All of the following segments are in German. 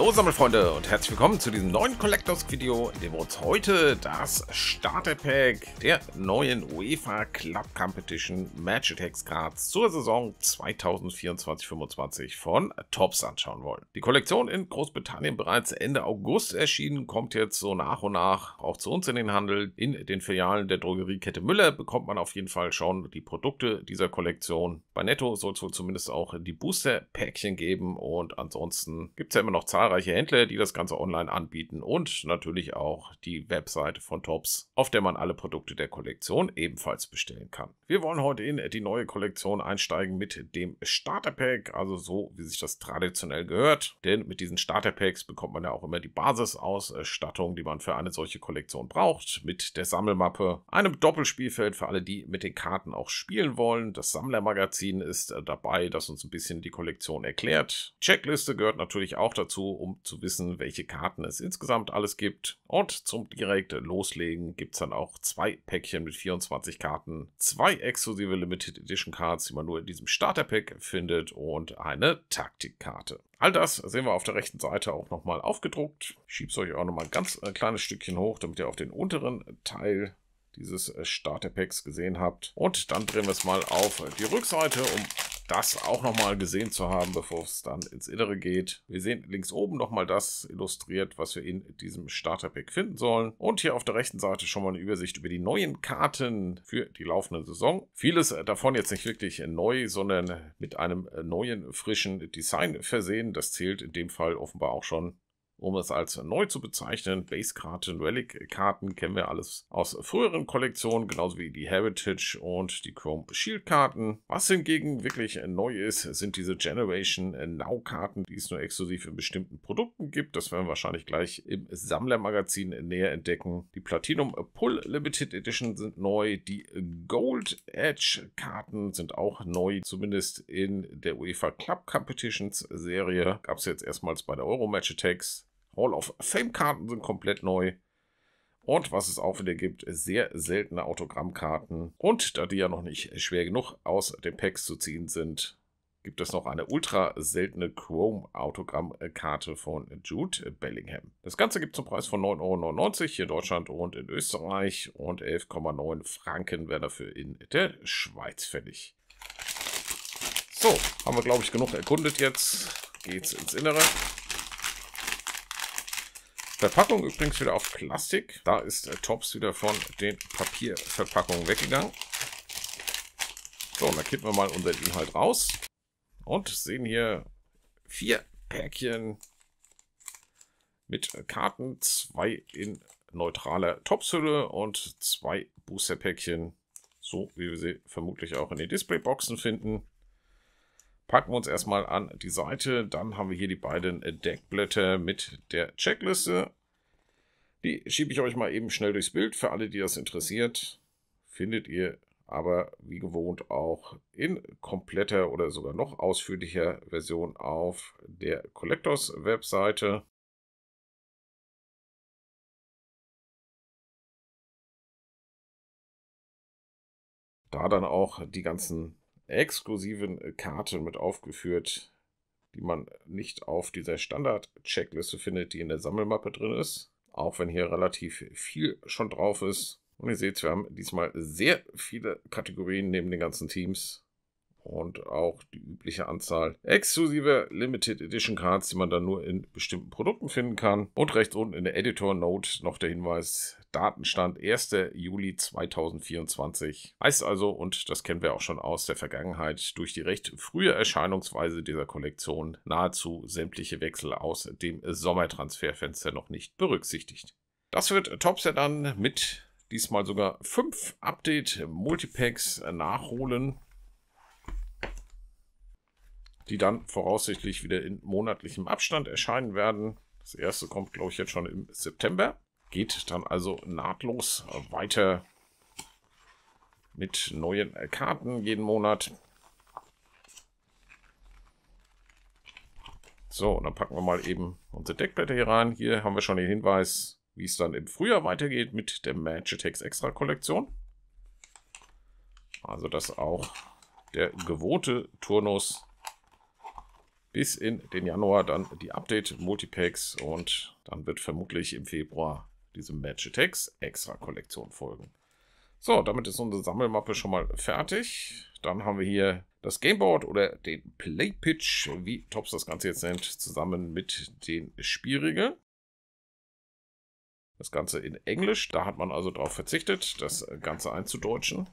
Hallo Sammelfreunde und herzlich willkommen zu diesem neuen Collectors Video, in dem wir uns heute das Starterpack der neuen UEFA Club Competition Match Attacks Cards zur Saison 2024-25 von Tops anschauen wollen. Die Kollektion in Großbritannien bereits Ende August erschienen, kommt jetzt so nach und nach auch zu uns in den Handel. In den Filialen der Drogeriekette Müller bekommt man auf jeden Fall schon die Produkte dieser Kollektion. Bei Netto soll es wohl zumindest auch die Booster Päckchen geben und ansonsten gibt es ja immer noch zahlreiche zahlreiche Händler, die das Ganze online anbieten und natürlich auch die Webseite von Tops, auf der man alle Produkte der Kollektion ebenfalls bestellen kann. Wir wollen heute in die neue Kollektion einsteigen mit dem Starterpack, also so wie sich das traditionell gehört, denn mit diesen Starterpacks bekommt man ja auch immer die Basisausstattung, die man für eine solche Kollektion braucht, mit der Sammelmappe, einem Doppelspielfeld für alle, die mit den Karten auch spielen wollen. Das Sammlermagazin ist äh, dabei, das uns ein bisschen die Kollektion erklärt. Checkliste gehört natürlich auch dazu um zu wissen, welche Karten es insgesamt alles gibt. Und zum direkt Loslegen gibt es dann auch zwei Päckchen mit 24 Karten, zwei exklusive Limited Edition Cards, die man nur in diesem Starter Pack findet und eine Taktikkarte. All das sehen wir auf der rechten Seite auch nochmal aufgedruckt. Ich es euch auch nochmal ein ganz äh, kleines Stückchen hoch, damit ihr auch den unteren Teil dieses äh, Starter Packs gesehen habt. Und dann drehen wir es mal auf die Rückseite, um das auch nochmal gesehen zu haben, bevor es dann ins Innere geht. Wir sehen links oben nochmal das illustriert, was wir in diesem Starter-Pack finden sollen. Und hier auf der rechten Seite schon mal eine Übersicht über die neuen Karten für die laufende Saison. Vieles äh, davon jetzt nicht wirklich äh, neu, sondern mit einem äh, neuen, frischen Design versehen. Das zählt in dem Fall offenbar auch schon um es als neu zu bezeichnen. Base-Karten, Relic-Karten kennen wir alles aus früheren Kollektionen, genauso wie die Heritage und die Chrome Shield-Karten. Was hingegen wirklich neu ist, sind diese Generation Now-Karten, die es nur exklusiv in bestimmten Produkten gibt. Das werden wir wahrscheinlich gleich im Sammlermagazin näher entdecken. Die Platinum Pull Limited Edition sind neu. Die Gold Edge-Karten sind auch neu, zumindest in der UEFA Club Competitions Serie. Gab es jetzt erstmals bei der Euro Match Attacks. Hall of Fame-Karten sind komplett neu. Und was es auch wieder gibt, sehr seltene Autogrammkarten. Und da die ja noch nicht schwer genug aus den Packs zu ziehen sind, gibt es noch eine ultra seltene Chrome-Autogrammkarte von Jude Bellingham. Das Ganze gibt es zum Preis von 9,99 Euro hier in Deutschland und in Österreich und 11,9 Franken wäre dafür in der Schweiz fällig. So, haben wir glaube ich genug erkundet jetzt. Geht's ins Innere. Verpackung übrigens wieder auf Plastik. Da ist äh, Tops wieder von den Papierverpackungen weggegangen. So, und dann kippen wir mal unseren Inhalt raus. Und sehen hier vier Päckchen mit Karten. Zwei in neutraler Topshülle und zwei Booster-Päckchen. So wie wir sie vermutlich auch in den Displayboxen finden packen wir uns erstmal an die Seite. Dann haben wir hier die beiden Deckblätter mit der Checkliste. Die schiebe ich euch mal eben schnell durchs Bild. Für alle, die das interessiert, findet ihr aber wie gewohnt auch in kompletter oder sogar noch ausführlicher Version auf der Collectors Webseite. Da dann auch die ganzen exklusiven äh, Karte mit aufgeführt, die man nicht auf dieser Standard-Checkliste findet, die in der Sammelmappe drin ist. Auch wenn hier relativ viel schon drauf ist. Und ihr seht, wir haben diesmal sehr viele Kategorien neben den ganzen Teams und auch die übliche Anzahl exklusiver Limited Edition Cards, die man dann nur in bestimmten Produkten finden kann. Und rechts unten in der Editor Note noch der Hinweis, Datenstand 1. Juli 2024. Heißt also, und das kennen wir auch schon aus der Vergangenheit, durch die recht frühe Erscheinungsweise dieser Kollektion nahezu sämtliche Wechsel aus dem Sommertransferfenster noch nicht berücksichtigt. Das wird Topset dann mit diesmal sogar fünf Update-Multipacks nachholen die dann voraussichtlich wieder in monatlichem Abstand erscheinen werden. Das erste kommt, glaube ich, jetzt schon im September. Geht dann also nahtlos weiter mit neuen Karten jeden Monat. So, und dann packen wir mal eben unsere Deckblätter hier rein. Hier haben wir schon den Hinweis, wie es dann im Frühjahr weitergeht mit der Magitex Extra Kollektion. Also, dass auch der gewohnte Turnus bis in den Januar dann die Update-Multipacks und dann wird vermutlich im Februar diese Magic Attacks extra Kollektion folgen. So, damit ist unsere Sammelmappe schon mal fertig. Dann haben wir hier das Gameboard oder den Play Pitch, wie Tops das Ganze jetzt nennt, zusammen mit den Spielregeln. Das Ganze in Englisch, da hat man also darauf verzichtet, das Ganze einzudeutschen.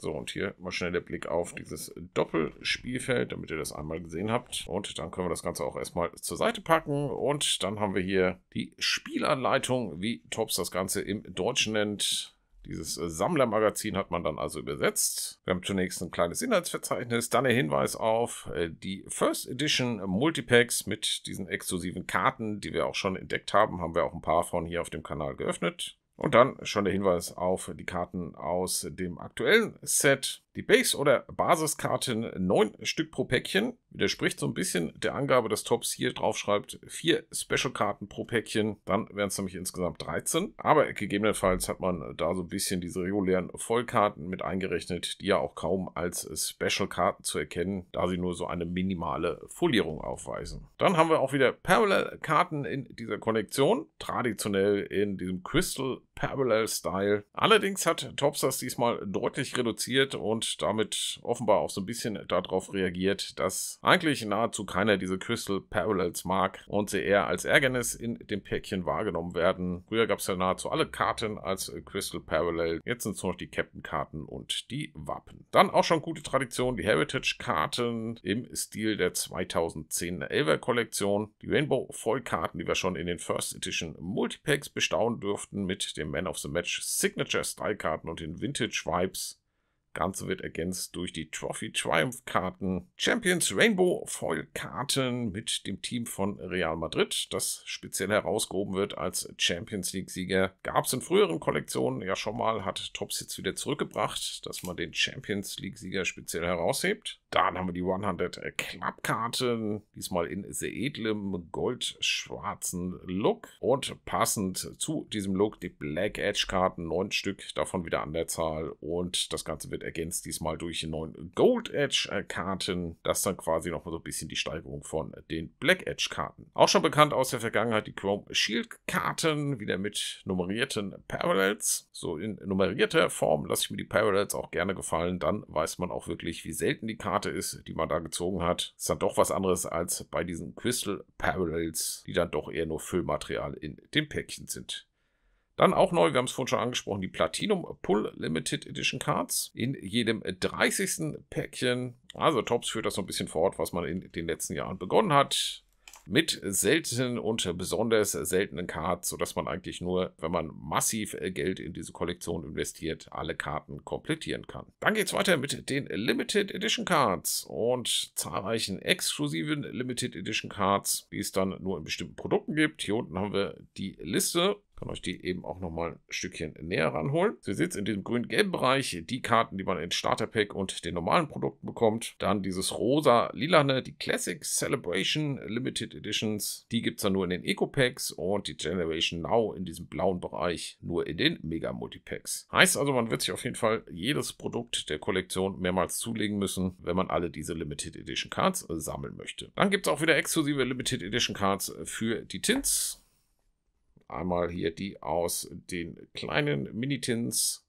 So, und hier mal schnell der Blick auf dieses Doppelspielfeld, damit ihr das einmal gesehen habt. Und dann können wir das Ganze auch erstmal zur Seite packen. Und dann haben wir hier die Spielanleitung, wie Tops das Ganze im Deutschen nennt. Dieses Sammlermagazin hat man dann also übersetzt. Wir haben zunächst ein kleines Inhaltsverzeichnis, dann der Hinweis auf äh, die First Edition Multipacks mit diesen exklusiven Karten, die wir auch schon entdeckt haben. Haben wir auch ein paar von hier auf dem Kanal geöffnet. Und dann schon der Hinweis auf die Karten aus dem aktuellen Set. Die Base- oder Basiskarten, neun Stück pro Päckchen, widerspricht so ein bisschen der Angabe des Tops. Hier drauf schreibt vier Special-Karten pro Päckchen, dann wären es nämlich insgesamt 13. Aber gegebenenfalls hat man da so ein bisschen diese regulären Vollkarten mit eingerechnet, die ja auch kaum als Special-Karten zu erkennen, da sie nur so eine minimale Folierung aufweisen. Dann haben wir auch wieder Parallel-Karten in dieser Kollektion, traditionell in diesem Crystal Parallel Style. Allerdings hat Topstars diesmal deutlich reduziert und damit offenbar auch so ein bisschen darauf reagiert, dass eigentlich nahezu keiner diese Crystal Parallels mag und sie eher als Ärgernis in dem Päckchen wahrgenommen werden. Früher gab es ja nahezu alle Karten als Crystal Parallel, jetzt sind es nur noch die Captain-Karten und die Wappen. Dann auch schon gute Tradition, die Heritage-Karten im Stil der 2010-11er Kollektion, die Rainbow-Vollkarten, die wir schon in den First Edition Multipacks bestaunen durften mit dem man of the Match Signature Style Karten und den Vintage Vibes. Ganze wird ergänzt durch die Trophy Triumph Karten, Champions Rainbow Foil Karten mit dem Team von Real Madrid, das speziell herausgehoben wird als Champions League Sieger. Gab es in früheren Kollektionen ja schon mal, hat Tops jetzt wieder zurückgebracht, dass man den Champions League Sieger speziell heraushebt. Dann haben wir die 100 Klappkarten, diesmal in sehr edlem goldschwarzen Look. Und passend zu diesem Look die Black Edge Karten, neun Stück davon wieder an der Zahl. Und das Ganze wird ergänzt diesmal durch neun Gold Edge äh, Karten. Das dann quasi nochmal so ein bisschen die Steigerung von den Black Edge Karten. Auch schon bekannt aus der Vergangenheit die Chrome Shield Karten, wieder mit nummerierten Parallels. So in nummerierter Form lasse ich mir die Parallels auch gerne gefallen. Dann weiß man auch wirklich, wie selten die Karten Karte ist, die man da gezogen hat. Ist dann doch was anderes als bei diesen Crystal Parallels, die dann doch eher nur Füllmaterial in dem Päckchen sind. Dann auch neu, wir haben es vorhin schon angesprochen, die Platinum Pull Limited Edition Cards in jedem 30. Päckchen. Also Tops führt das so ein bisschen fort, was man in den letzten Jahren begonnen hat mit seltenen und besonders seltenen Cards, sodass man eigentlich nur, wenn man massiv äh, Geld in diese Kollektion investiert, alle Karten komplettieren kann. Dann geht es weiter mit den Limited Edition Cards und zahlreichen exklusiven Limited Edition Cards, die es dann nur in bestimmten Produkten gibt. Hier unten haben wir die Liste kann euch die eben auch nochmal ein Stückchen näher ranholen. Sie sitzt in diesem grün-gelben Bereich die Karten, die man in Starter Pack und den normalen Produkten bekommt. Dann dieses rosa-lilane, die Classic Celebration Limited Editions. Die gibt es dann nur in den Eco-Packs und die Generation Now in diesem blauen Bereich nur in den Mega-Multipacks. Heißt also, man wird sich auf jeden Fall jedes Produkt der Kollektion mehrmals zulegen müssen, wenn man alle diese Limited Edition Cards sammeln möchte. Dann gibt es auch wieder exklusive Limited Edition Cards für die Tints. Einmal hier die aus den kleinen Minitins.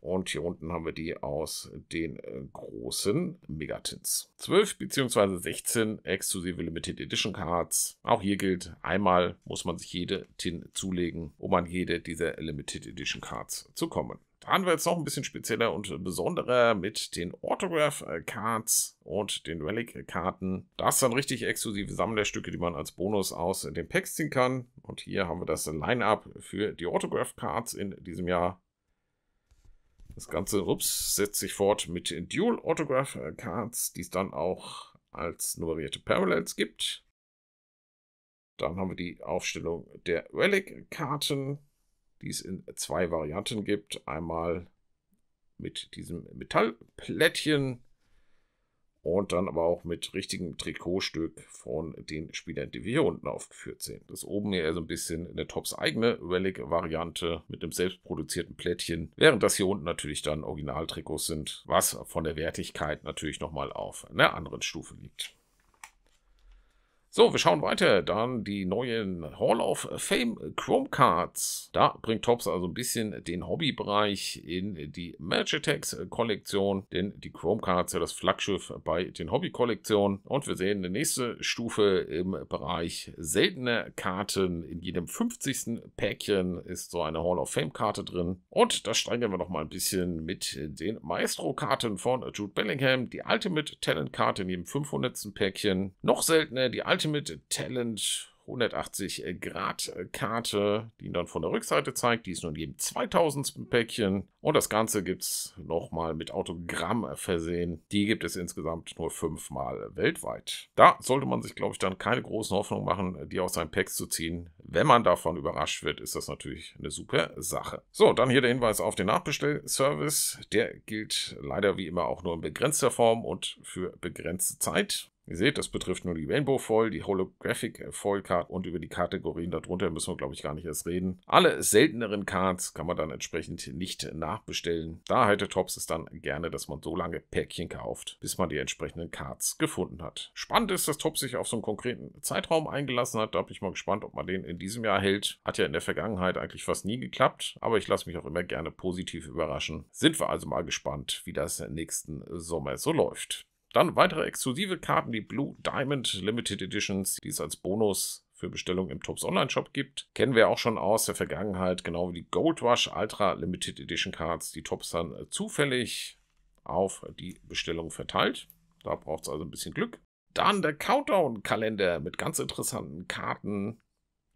Und hier unten haben wir die aus den äh, großen Megatins. 12 bzw. 16 exklusive Limited Edition Cards. Auch hier gilt, einmal muss man sich jede Tin zulegen, um an jede dieser Limited Edition Cards zu kommen waren wir jetzt noch ein bisschen spezieller und äh, besonderer mit den Autograph äh, Cards und den Relic äh, Karten. Das sind richtig exklusive Sammlerstücke, die man als Bonus aus den Packs ziehen kann. Und hier haben wir das Line-Up für die Autograph Cards in diesem Jahr. Das Ganze, ups, setzt sich fort mit Dual Autograph Cards, die es dann auch als nummerierte Parallels gibt. Dann haben wir die Aufstellung der Relic-Karten die es in zwei Varianten gibt. Einmal mit diesem Metallplättchen und dann aber auch mit richtigem Trikotstück von den Spielern, die wir hier unten aufgeführt sehen. Das oben hier so ein bisschen eine Tops eigene Relic-Variante mit einem selbstproduzierten Plättchen, während das hier unten natürlich dann Originaltrikots sind, was von der Wertigkeit natürlich nochmal auf einer anderen Stufe liegt. So, wir schauen weiter. Dann die neuen Hall of Fame Chrome Cards. Da bringt Tops also ein bisschen den Hobbybereich in die Magitex Kollektion, denn die Chrome Chromecards ja das Flaggschiff bei den Hobby Kollektionen. Und wir sehen eine nächste Stufe im Bereich seltener Karten. In jedem 50. Päckchen ist so eine Hall of Fame Karte drin. Und da steigern wir noch mal ein bisschen mit den Maestro Karten von Jude Bellingham. Die Ultimate Talent Karte in jedem 500. Päckchen. Noch seltener die Ultimate mit Talent 180 äh, Grad äh, Karte, die ihn dann von der Rückseite zeigt. Die ist nur in jedem 2000 Päckchen. Und das Ganze gibt es nochmal mit Autogramm äh, versehen. Die gibt es insgesamt nur fünfmal weltweit. Da sollte man sich, glaube ich, dann keine großen Hoffnungen machen, die aus seinen Packs zu ziehen. Wenn man davon überrascht wird, ist das natürlich eine super Sache. So, dann hier der Hinweis auf den Nachbestellservice. Der gilt leider wie immer auch nur in begrenzter Form und für begrenzte Zeit. Ihr seht, das betrifft nur die Rainbow Foil, die Holographic Foil Card und über die Kategorien darunter müssen wir, glaube ich, gar nicht erst reden. Alle selteneren Cards kann man dann entsprechend nicht nachbestellen. Da hätte Tops es dann gerne, dass man so lange Päckchen kauft, bis man die entsprechenden Cards gefunden hat. Spannend ist, dass Tops sich auf so einen konkreten Zeitraum eingelassen hat. Da bin ich mal gespannt, ob man den in diesem Jahr hält. Hat ja in der Vergangenheit eigentlich fast nie geklappt, aber ich lasse mich auch immer gerne positiv überraschen. Sind wir also mal gespannt, wie das nächsten Sommer so läuft. Dann weitere exklusive Karten, die Blue Diamond Limited Editions, die es als Bonus für Bestellung im Tops Online Shop gibt. Kennen wir auch schon aus der Vergangenheit, genau wie die Gold Rush Ultra Limited Edition Cards, die Tops dann zufällig auf die Bestellung verteilt. Da braucht es also ein bisschen Glück. Dann der Countdown-Kalender mit ganz interessanten Karten,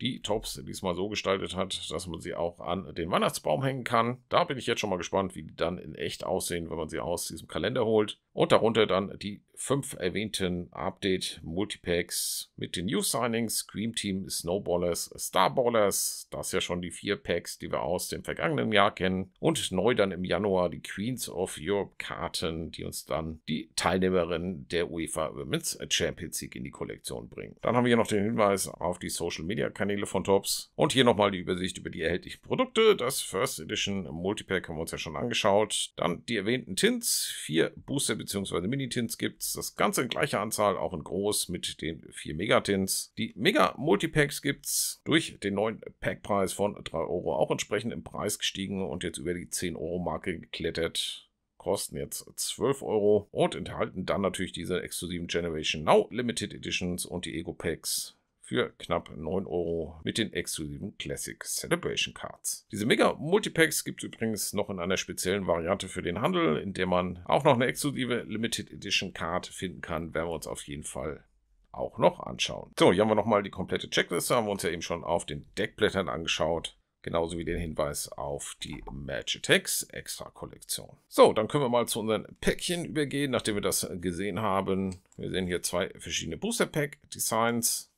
die Tops diesmal so gestaltet hat, dass man sie auch an den Weihnachtsbaum hängen kann. Da bin ich jetzt schon mal gespannt, wie die dann in echt aussehen, wenn man sie aus diesem Kalender holt. Und darunter dann die fünf erwähnten Update-Multipacks mit den New Signings, Scream Team, Snowballers, Starballers. Das ja schon die vier Packs, die wir aus dem vergangenen Jahr kennen. Und neu dann im Januar die Queens of Europe-Karten, die uns dann die Teilnehmerinnen der UEFA Women's Champions League in die Kollektion bringen. Dann haben wir hier noch den Hinweis auf die Social-Media-Kanäle von Tops. Und hier nochmal die Übersicht über die erhältlichen Produkte. Das First Edition Multipack haben wir uns ja schon angeschaut. Dann die erwähnten Tints, vier Booster bzw. Minitints gibt es. Das Ganze in gleicher Anzahl, auch in groß mit den 4 Megatints. Die Mega Multipacks gibt es durch den neuen Packpreis von 3 Euro auch entsprechend im Preis gestiegen und jetzt über die 10 Euro Marke geklettert kosten jetzt 12 Euro und enthalten dann natürlich diese exklusiven Generation Now Limited Editions und die Ego Packs für knapp 9 Euro mit den exklusiven Classic Celebration Cards. Diese Mega Multipacks gibt es übrigens noch in einer speziellen Variante für den Handel, in der man auch noch eine exklusive Limited Edition Card finden kann, werden wir uns auf jeden Fall auch noch anschauen. So, hier haben wir nochmal die komplette Checkliste, haben wir uns ja eben schon auf den Deckblättern angeschaut. Genauso wie den Hinweis auf die Magitex Extra Kollektion. So, dann können wir mal zu unseren Päckchen übergehen, nachdem wir das gesehen haben. Wir sehen hier zwei verschiedene Booster Pack Designs.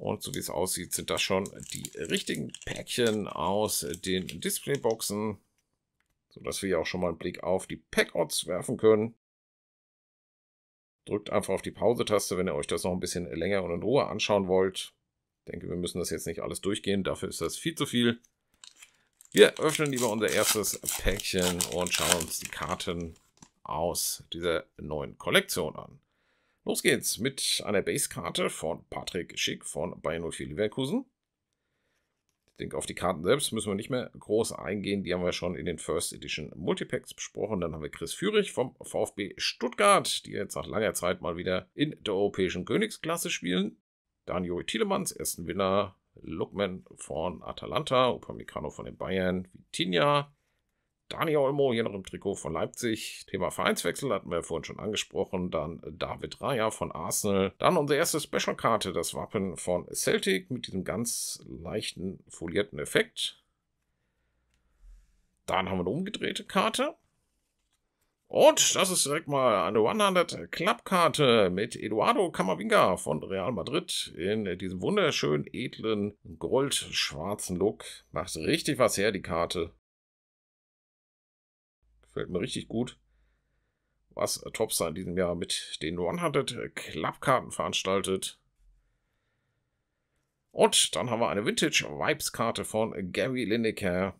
Und so wie es aussieht, sind das schon die richtigen Päckchen aus den Displayboxen, sodass wir hier auch schon mal einen Blick auf die Pack-Odds werfen können. Drückt einfach auf die Pause-Taste, wenn ihr euch das noch ein bisschen länger und in Ruhe anschauen wollt. Ich denke, wir müssen das jetzt nicht alles durchgehen, dafür ist das viel zu viel. Wir öffnen lieber unser erstes Päckchen und schauen uns die Karten aus dieser neuen Kollektion an. Los geht's mit einer Base-Karte von Patrick Schick von Bayern 04 Leverkusen. Ich denke, auf die Karten selbst müssen wir nicht mehr groß eingehen. Die haben wir schon in den First Edition Multipacks besprochen. Dann haben wir Chris Führig vom VfB Stuttgart, die jetzt nach langer Zeit mal wieder in der europäischen Königsklasse spielen. Dann Daniel Thielemanns, ersten Winner. Lookman von Atalanta, Upamecano von den Bayern, Vitinha, Dani Olmo, hier noch im Trikot von Leipzig. Thema Vereinswechsel hatten wir vorhin schon angesprochen. Dann David Raya von Arsenal. Dann unsere erste Special-Karte, das Wappen von Celtic mit diesem ganz leichten folierten Effekt. Dann haben wir eine umgedrehte Karte. Und das ist direkt mal eine 100 Club Karte mit Eduardo Camavinga von Real Madrid in diesem wunderschönen, edlen goldschwarzen Look. Macht richtig was her, die Karte. Gefällt mir richtig gut. Was äh, Topstar in diesem Jahr mit den 100 Club-Karten äh, veranstaltet. Und dann haben wir eine Vintage Vibes Karte von Gary Lineker.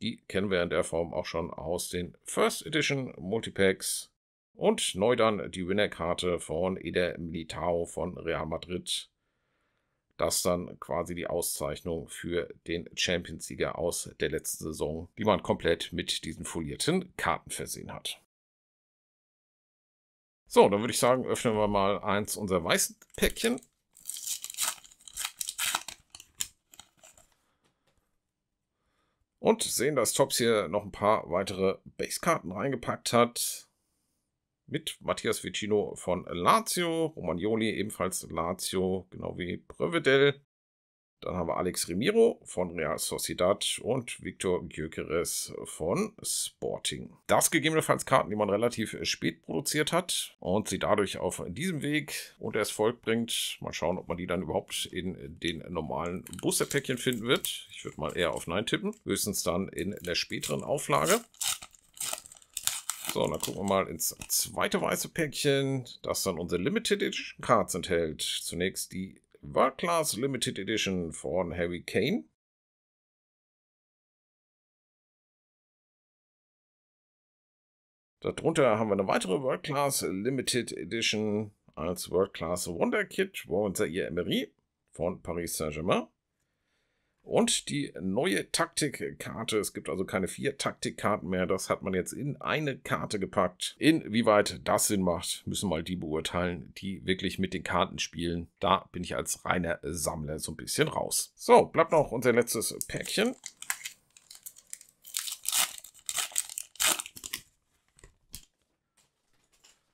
Die kennen wir in der Form auch schon aus den First Edition Multipacks. Und neu dann die Winner-Karte von Eder Militao von Real Madrid das dann quasi die Auszeichnung für den Champions-Sieger aus der letzten Saison, die man komplett mit diesen folierten Karten versehen hat. So, dann würde ich sagen, öffnen wir mal eins unserer weißen Päckchen. Und sehen, dass Tops hier noch ein paar weitere Base-Karten reingepackt hat mit Matthias Vicino von Lazio, Romagnoli ebenfalls Lazio, genau wie Prevedel. Dann haben wir Alex Remiro von Real Sociedad und Victor Gyökeres von Sporting. Das gegebenenfalls Karten, die man relativ spät produziert hat und sie dadurch auf diesem Weg unter das Volk bringt. Mal schauen, ob man die dann überhaupt in den normalen Boosterpäckchen finden wird. Ich würde mal eher auf Nein tippen. Höchstens dann in der späteren Auflage. So, dann gucken wir mal ins zweite weiße Päckchen, das dann unsere Limited Edition Cards enthält. Zunächst die World Class Limited Edition von Harry Kane. Darunter haben wir eine weitere World Class Limited Edition als World Class Wonder Kit, Warren Zaire Emery von Paris Saint-Germain. Und die neue Taktikkarte. Es gibt also keine vier Taktikkarten mehr. Das hat man jetzt in eine Karte gepackt. Inwieweit das Sinn macht, müssen mal die beurteilen, die wirklich mit den Karten spielen. Da bin ich als reiner Sammler so ein bisschen raus. So, bleibt noch unser letztes Päckchen.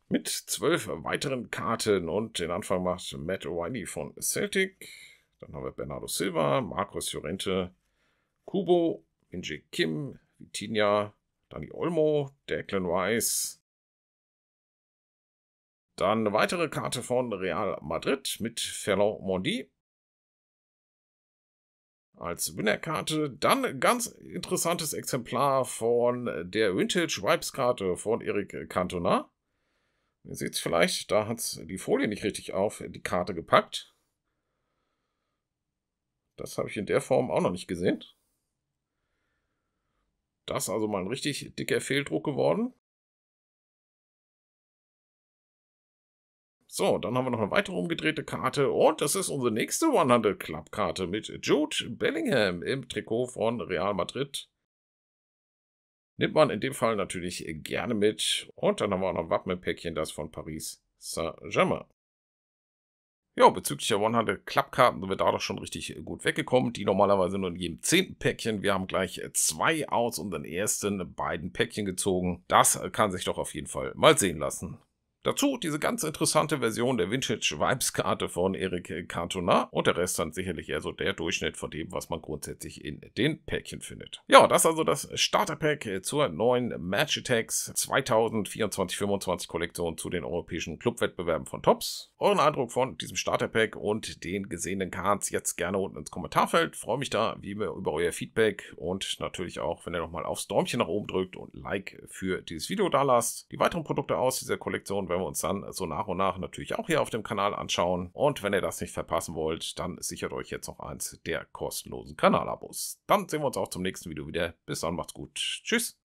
Mit zwölf weiteren Karten und den Anfang macht Matt O'Reilly von Celtic. Dann haben wir Bernardo Silva, Marcos Llorente, Kubo, Minji Kim, Vitinha, Dani Olmo, Declan Rice. Dann eine weitere Karte von Real Madrid mit Ferland Mondi als Winnerkarte. Dann ein ganz interessantes Exemplar von der Vintage Vibes Karte von Eric Cantona. Ihr seht es vielleicht, da hat es die Folie nicht richtig auf die Karte gepackt. Das habe ich in der Form auch noch nicht gesehen. Das ist also mal ein richtig dicker Fehldruck geworden. So, dann haben wir noch eine weitere umgedrehte Karte und das ist unsere nächste one 100 Club Karte mit Jude Bellingham im Trikot von Real Madrid. Nimmt man in dem Fall natürlich gerne mit und dann haben wir auch noch ein Wappenpäckchen, das von Paris Saint-Germain. Ja, bezüglich der 100 Klappkarten sind wir dadurch schon richtig äh, gut weggekommen. Die normalerweise nur in jedem zehnten Päckchen. Wir haben gleich äh, zwei aus unseren ersten beiden Päckchen gezogen. Das äh, kann sich doch auf jeden Fall mal sehen lassen. Dazu diese ganz interessante Version der Vintage Vibes Karte von Eric Cantona und der Rest dann sicherlich eher so der Durchschnitt von dem, was man grundsätzlich in den Päckchen findet. Ja, das ist also das Starterpack zur neuen Match Attacks 2024-25 Kollektion zu den europäischen Clubwettbewerben von Tops. Euren Eindruck von diesem Starterpack und den gesehenen Cards jetzt gerne unten ins Kommentarfeld. Freue mich da wie immer über euer Feedback und natürlich auch, wenn ihr nochmal aufs Däumchen nach oben drückt und Like für dieses Video da lasst. Die weiteren Produkte aus dieser Kollektion werden werden wir uns dann so nach und nach natürlich auch hier auf dem Kanal anschauen. Und wenn ihr das nicht verpassen wollt, dann sichert euch jetzt noch eins der kostenlosen Kanalabos. Dann sehen wir uns auch zum nächsten Video wieder. Bis dann, macht's gut. Tschüss.